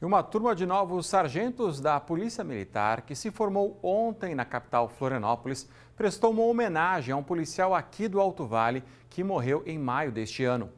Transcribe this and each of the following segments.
E uma turma de novos sargentos da Polícia Militar, que se formou ontem na capital Florianópolis, prestou uma homenagem a um policial aqui do Alto Vale que morreu em maio deste ano.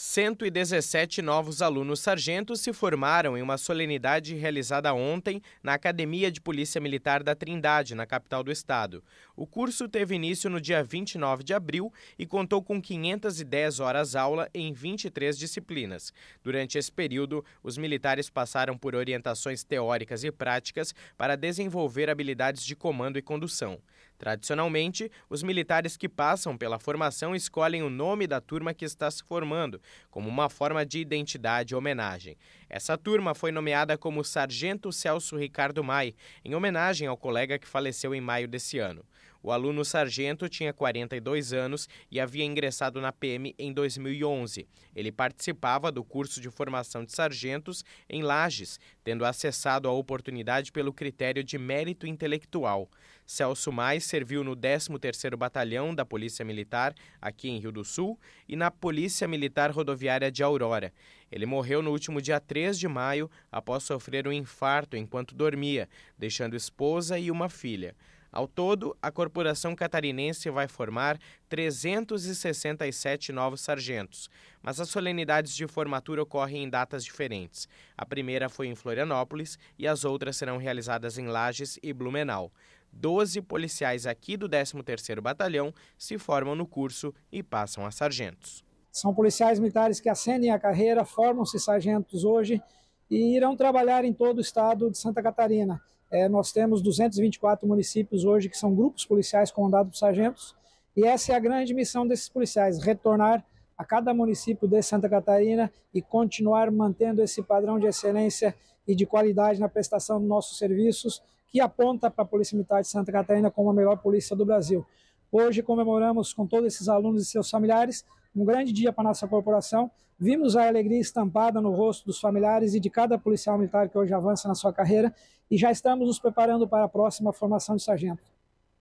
117 novos alunos sargentos se formaram em uma solenidade realizada ontem na Academia de Polícia Militar da Trindade, na capital do estado. O curso teve início no dia 29 de abril e contou com 510 horas aula em 23 disciplinas. Durante esse período, os militares passaram por orientações teóricas e práticas para desenvolver habilidades de comando e condução. Tradicionalmente, os militares que passam pela formação escolhem o nome da turma que está se formando, como uma forma de identidade e homenagem. Essa turma foi nomeada como Sargento Celso Ricardo Mai, em homenagem ao colega que faleceu em maio desse ano. O aluno sargento tinha 42 anos e havia ingressado na PM em 2011. Ele participava do curso de formação de sargentos em Lages, tendo acessado a oportunidade pelo critério de mérito intelectual. Celso Mais serviu no 13º Batalhão da Polícia Militar, aqui em Rio do Sul, e na Polícia Militar Rodoviária de Aurora. Ele morreu no último dia 3 de maio após sofrer um infarto enquanto dormia, deixando esposa e uma filha. Ao todo, a corporação catarinense vai formar 367 novos sargentos, mas as solenidades de formatura ocorrem em datas diferentes. A primeira foi em Florianópolis e as outras serão realizadas em Lages e Blumenau. Doze policiais aqui do 13º Batalhão se formam no curso e passam a sargentos. São policiais militares que ascendem a carreira, formam-se sargentos hoje e irão trabalhar em todo o estado de Santa Catarina. É, nós temos 224 municípios hoje que são grupos policiais comandados por sargentos, e essa é a grande missão desses policiais, retornar a cada município de Santa Catarina e continuar mantendo esse padrão de excelência e de qualidade na prestação dos nossos serviços, que aponta para a Polícia Militar de Santa Catarina como a melhor polícia do Brasil. Hoje comemoramos com todos esses alunos e seus familiares um grande dia para a nossa corporação. Vimos a alegria estampada no rosto dos familiares e de cada policial militar que hoje avança na sua carreira e já estamos nos preparando para a próxima formação de sargento.